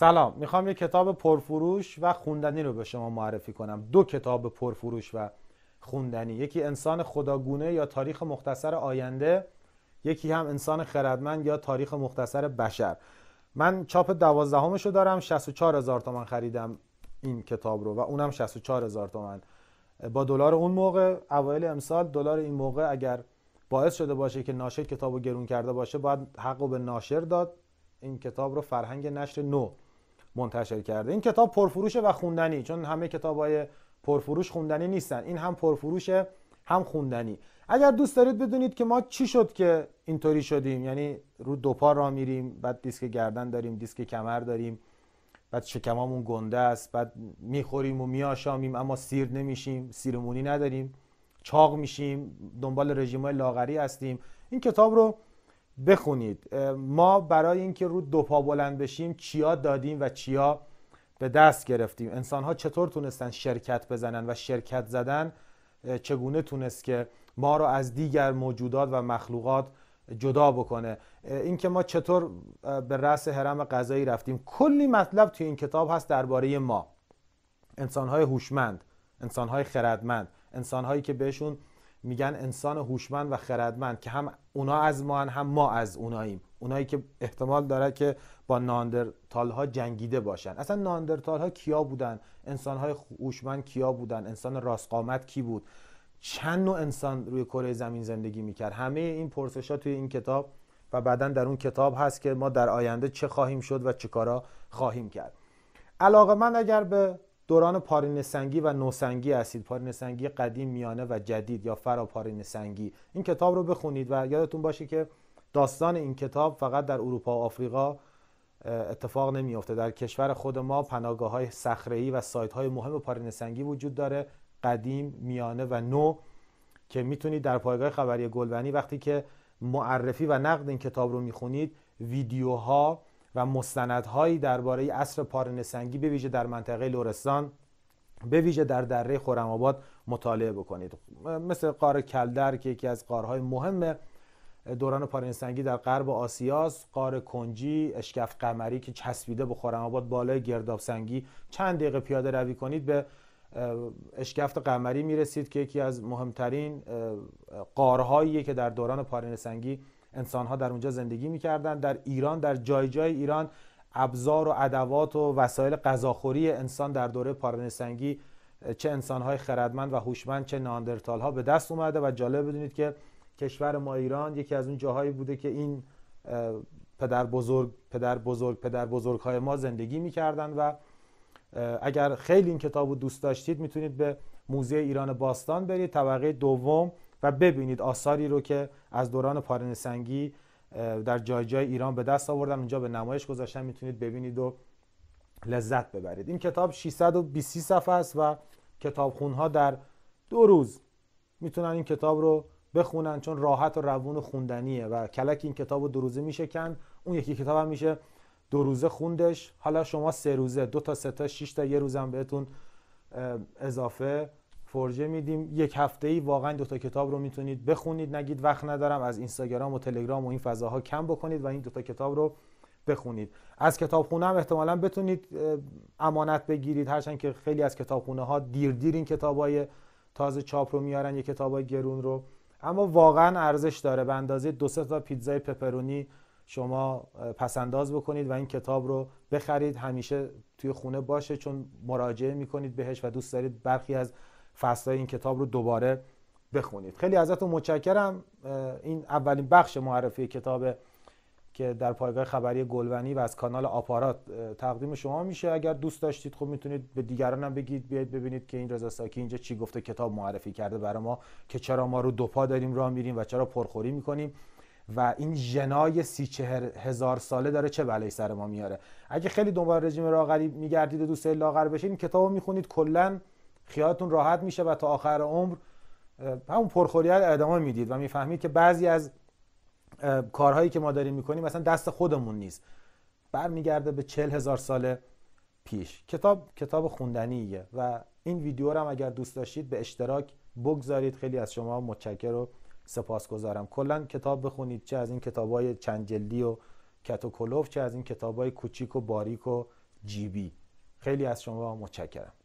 سلام میخوام یه کتاب پرفروش و خوندنی رو به شما معرفی کنم دو کتاب پرفروش و خوندنی یکی انسان خداگونه یا تاریخ مختصر آینده یکی هم انسان خردمند یا تاریخ مختصر بشر من چاپ دوازدهمش رو دارم 64 هزار تومن خریدم این کتاب رو و اونم 64 هزار تومن با دلار اون موقع اوایل امسال دلار این موقع اگر باعث شده باشه که ناشر کتاب رو گرون کرده باشه باید حق به ناشر داد این کتاب رو فرهنگ نشر نو منتشر کرده این کتاب پرفروشه و خوندنی چون همه های پرفروش خوندنی نیستن این هم پرفروشه هم خوندنی اگر دوست دارید بدونید که ما چی شد که اینطوری شدیم یعنی رو دو پا را میریم بعد دیسک گردن داریم دیسک کمر داریم بعد شکممون گنده است بعد میخوریم و میآشامیم اما سیر نمیشیم سیرمونی نداریم چاق میشیم دنبال رژیمای لاغری هستیم این کتاب رو بخونید ما برای اینکه رو دو پا بلند بشیم چیا دادیم و چیا به دست گرفتیم انسان ها چطور تونستن شرکت بزنن و شرکت زدن چگونه تونست که ما رو از دیگر موجودات و مخلوقات جدا بکنه اینکه ما چطور به رأس حرم غذایی رفتیم کلی مطلب توی این کتاب هست درباره ما انسان های هوشمند های خردمند هایی که بهشون میگن انسان هوشمند و خردمند که هم اونا از ما هن هم ما از اوناییم اونایی که احتمال داره که با ناندرتال ها جنگیده باشن اصلا ناندرتال ها کیا بودن انسان های هوشمند کیا بودن انسان راستقامت کی بود چند نوع انسان روی کره زمین زندگی میکرد همه این پرسش ها توی این کتاب و بعدا در اون کتاب هست که ما در آینده چه خواهیم شد و چه کارا خواهیم کرد علاقه من اگر به دوران سنگی و نوسنگی هستید سنگی قدیم میانه و جدید یا فرا سنگی این کتاب رو بخونید و یادتون باشه که داستان این کتاب فقط در اروپا و آفریقا اتفاق نمیافته در کشور خود ما پناگاه های صخره و سایت های مهم سنگی وجود داره قدیم میانه و نو که میتونید در پایگاه خبری گلبنی وقتی که معرفی و نقد این کتاب رو میخونید ویدیوها و مستندهایی درباره اصر پارنسنگی به ویژه در منطقه لورستان به ویژه در دره خورم آباد مطالعه بکنید مثل قار کلدر که یکی از قارهای مهم دوران پارنسنگی در غرب آسیاست قار کنجی اشکف قمری که چسبیده به خورم بالای گردابسنگی چند دقیقه پیاده روی کنید به اشکفت قمری میرسید که یکی از مهمترین قارهاییه که در دوران پارنسنگی ها در اونجا زندگی میکردن در ایران در جای جای ایران ابزار و ادوات و وسایل غذاخوری انسان در دوره پارنسنگی چه های خردمند و هوشمند چه ها به دست اومده و جالب بدونید که کشور ما ایران یکی از اون جاهایی بوده که این پدر بزرگ پدر بزرگ پدر بزرگ های ما زندگی میکردن و اگر خیلی این کتاب رو دوست داشتید میتونید به موزه ایران باستان برید طبقه دوم و ببینید آثاری رو که از دوران پارنسنگی در جای جای ایران به دست آوردن اونجا به نمایش گذاشتن میتونید ببینید و لذت ببرید این کتاب 620 صفحه است و کتابخونها در دو روز میتونن این کتاب رو بخونن چون راحت و روون و خوندنیه و کلک این کتاب رو دو روزه میشه کن اون یکی کتاب هم میشه دو روزه خوندش حالا شما سه روزه دو تا سه تا شش تا یه روزم بهتون اضافه فرجه میدیم یک هفته ای واقعا دو تا کتاب رو میتونید بخونید نگید وقت ندارم از اینستاگرام و تلگرام و این فضاها کم بکنید و این دو تا کتاب رو بخونید از کتابخونه هم احتمالا بتونید امانت بگیرید هرچند که خیلی از کتابخونه ها دیر دیر این های تازه چاپ رو میارن یه های گرون رو اما واقعا ارزش داره به اندازه دو سه تا پیتزای پپرونی شما پسنداز بکنید و این کتاب رو بخرید همیشه توی خونه باشه چون مراجعه میکنید بهش و دوست دارید برخی از فصل این کتاب رو دوباره بخونید خیلی ازتون متشکرم این اولین بخش معرفی کتاب که در پایگاه خبری گلونی و از کانال آپارات تقدیم شما میشه اگر دوست داشتید خب میتونید به دیگران هم بگید بیاید ببینید که این رضا ساکی اینجا چی گفته کتاب معرفی کرده برای ما که چرا ما رو دوپا داریم راه میریم و چرا پرخوری میکنیم و این جنای سی چهر هزار ساله داره چه بلایی سر ما میاره اگه خیلی دنبال رژیم راغری میگردید و دوست لاغر بشین کتابو میخونید کلا خیالتون راحت میشه و تا آخر عمر همون پرخوریت ادامه میدید و میفهمید که بعضی از کارهایی که ما داریم میکنیم مثلا دست خودمون نیست برمیگرده به چل هزار سال پیش کتاب کتاب خوندنیه و این ویدیو رو هم اگر دوست داشتید به اشتراک بگذارید خیلی از شما متشکر و سپاسگزارم کلا کتاب بخونید چه از این کتابای چند جلدی و کتوکلوف چه از این های کوچیک و باریک و جیبی خیلی از شما متشکرم